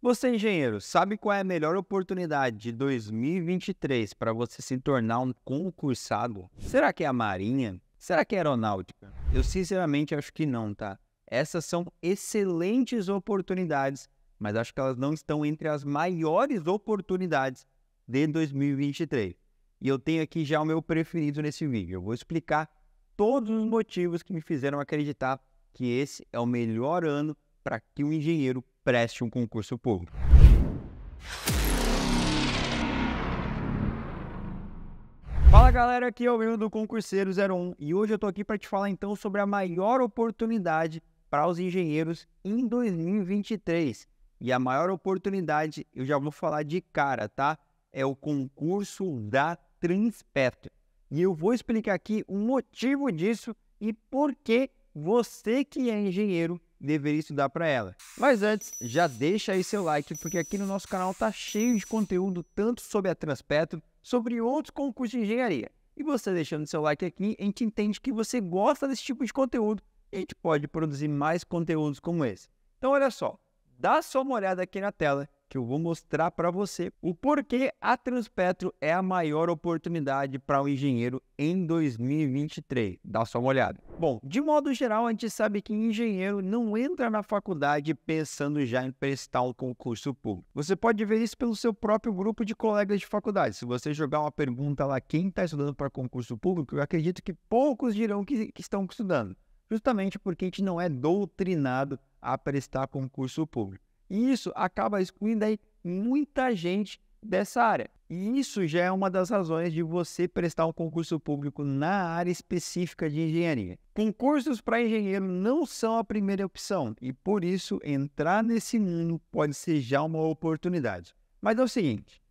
Você, engenheiro, sabe qual é a melhor oportunidade de 2023 para você se tornar um concursado? Será que é a Marinha? Será que é a Aeronáutica? Eu sinceramente acho que não, tá? Essas são excelentes oportunidades, mas acho que elas não estão entre as maiores oportunidades de 2023. E eu tenho aqui já o meu preferido nesse vídeo. Eu vou explicar todos os motivos que me fizeram acreditar que esse é o melhor ano para que o um engenheiro preste um concurso público. Fala galera, aqui é o Will do Concurseiro 01 e hoje eu tô aqui para te falar então sobre a maior oportunidade para os engenheiros em 2023. E a maior oportunidade, eu já vou falar de cara, tá? É o concurso da Transpetro. E eu vou explicar aqui o motivo disso e por que você que é engenheiro deveria estudar para ela. Mas antes, já deixa aí seu like, porque aqui no nosso canal tá cheio de conteúdo tanto sobre a Transpetro, sobre outros concursos de engenharia. E você deixando seu like aqui, a gente entende que você gosta desse tipo de conteúdo e a gente pode produzir mais conteúdos como esse. Então olha só, dá só uma olhada aqui na tela que eu vou mostrar para você o porquê a Transpetro é a maior oportunidade para o um engenheiro em 2023. Dá só uma olhada. Bom, de modo geral, a gente sabe que engenheiro não entra na faculdade pensando já em prestar um concurso público. Você pode ver isso pelo seu próprio grupo de colegas de faculdade. Se você jogar uma pergunta lá, quem está estudando para concurso público, eu acredito que poucos dirão que, que estão estudando, justamente porque a gente não é doutrinado a prestar concurso público. E isso acaba excluindo aí muita gente dessa área. E isso já é uma das razões de você prestar um concurso público na área específica de engenharia. Concursos para engenheiro não são a primeira opção e por isso entrar nesse mundo pode ser já uma oportunidade. Mas é o seguinte,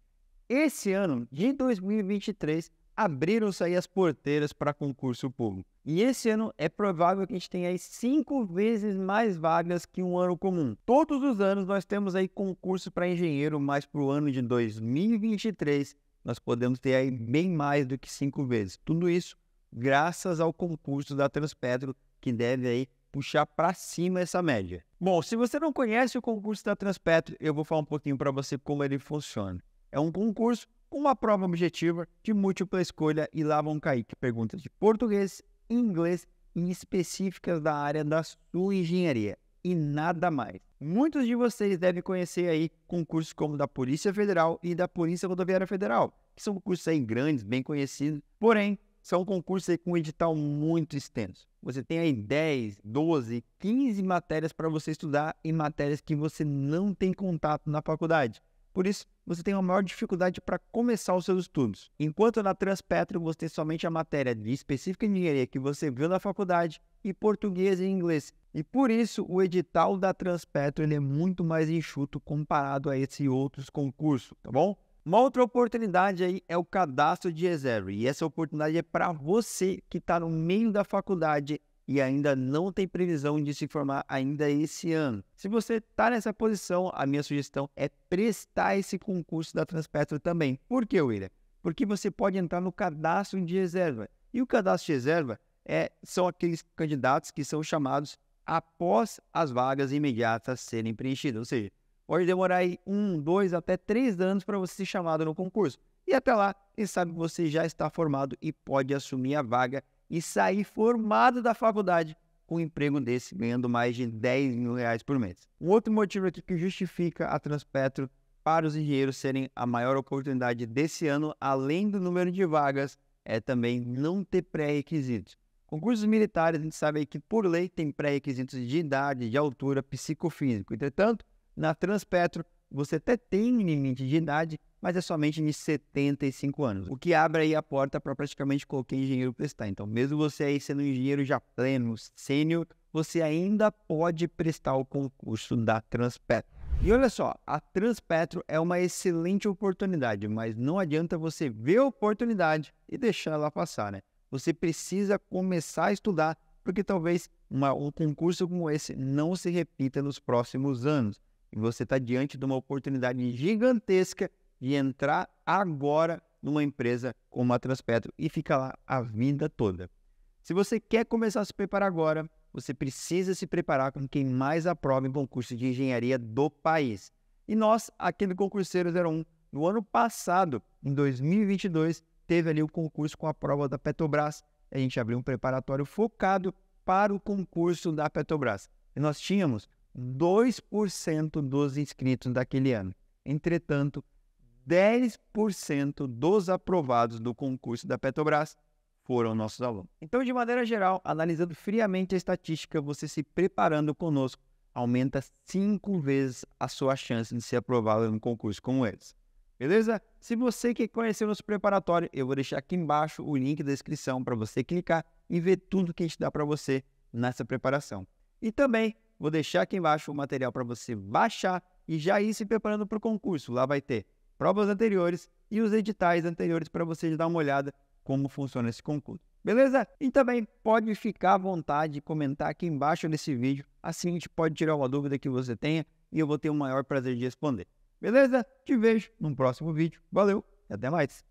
esse ano de 2023 abriram-se aí as porteiras para concurso público. E esse ano é provável que a gente tenha aí cinco vezes mais vagas que um ano comum. Todos os anos nós temos aí concurso para engenheiro, mas para o ano de 2023 nós podemos ter aí bem mais do que cinco vezes. Tudo isso graças ao concurso da Transpetro, que deve aí puxar para cima essa média. Bom, se você não conhece o concurso da Transpetro, eu vou falar um pouquinho para você como ele funciona. É um concurso uma prova objetiva de múltipla escolha e lá vão cair perguntas de português, inglês e específicas da área da sua engenharia e nada mais. Muitos de vocês devem conhecer aí concursos como da Polícia Federal e da Polícia Rodoviária Federal, que são concursos aí grandes, bem conhecidos, porém são concursos aí com edital muito extenso. Você tem aí 10, 12, 15 matérias para você estudar em matérias que você não tem contato na faculdade. Por isso, você tem uma maior dificuldade para começar os seus estudos. Enquanto na Transpetro você tem somente a matéria de específica engenharia que você viu na faculdade e português e inglês. E por isso o edital da Transpetro ele é muito mais enxuto comparado a esses outros concursos, tá bom? Uma outra oportunidade aí é o cadastro de reserva. E essa oportunidade é para você que está no meio da faculdade e ainda não tem previsão de se formar ainda esse ano. Se você está nessa posição, a minha sugestão é prestar esse concurso da Transpetro também. Por que, William? Porque você pode entrar no cadastro de reserva. E o cadastro de reserva é, são aqueles candidatos que são chamados após as vagas imediatas serem preenchidas. Ou seja, pode demorar aí um, dois, até três anos para você ser chamado no concurso. E até lá, quem sabe você já está formado e pode assumir a vaga e sair formado da faculdade com um emprego desse, ganhando mais de 10 mil reais por mês. Um outro motivo aqui que justifica a Transpetro para os engenheiros serem a maior oportunidade desse ano, além do número de vagas, é também não ter pré-requisitos. Concursos militares, a gente sabe que por lei tem pré-requisitos de idade, de altura, psicofísico. Entretanto, na Transpetro, você até tem limite de idade, mas é somente de 75 anos, o que abre aí a porta para praticamente qualquer engenheiro prestar. Então, mesmo você aí sendo um engenheiro já pleno, sênior, você ainda pode prestar o concurso da Transpetro. E olha só, a Transpetro é uma excelente oportunidade, mas não adianta você ver a oportunidade e deixar ela passar, né? Você precisa começar a estudar, porque talvez uma, um concurso como esse não se repita nos próximos anos. E você está diante de uma oportunidade gigantesca de entrar agora numa empresa como a Transpetro e ficar lá a vida toda. Se você quer começar a se preparar agora, você precisa se preparar com quem mais aprova em concurso de engenharia do país. E nós, aqui no Concurseiro 01, no ano passado, em 2022, teve ali o concurso com a prova da Petrobras. A gente abriu um preparatório focado para o concurso da Petrobras. E nós tínhamos 2% dos inscritos daquele ano. Entretanto, 10% dos aprovados do concurso da Petrobras foram nossos alunos. Então, de maneira geral, analisando friamente a estatística, você se preparando conosco aumenta cinco vezes a sua chance de ser aprovado em um concurso como esse. Beleza? Se você quer conhecer o nosso preparatório, eu vou deixar aqui embaixo o link da descrição para você clicar e ver tudo que a gente dá para você nessa preparação. E também vou deixar aqui embaixo o material para você baixar e já ir se preparando para o concurso. Lá vai ter provas anteriores e os editais anteriores para vocês dar uma olhada como funciona esse concurso. Beleza? E também pode ficar à vontade de comentar aqui embaixo nesse vídeo, assim a gente pode tirar uma dúvida que você tenha e eu vou ter o maior prazer de responder. Beleza? Te vejo num próximo vídeo. Valeu e até mais!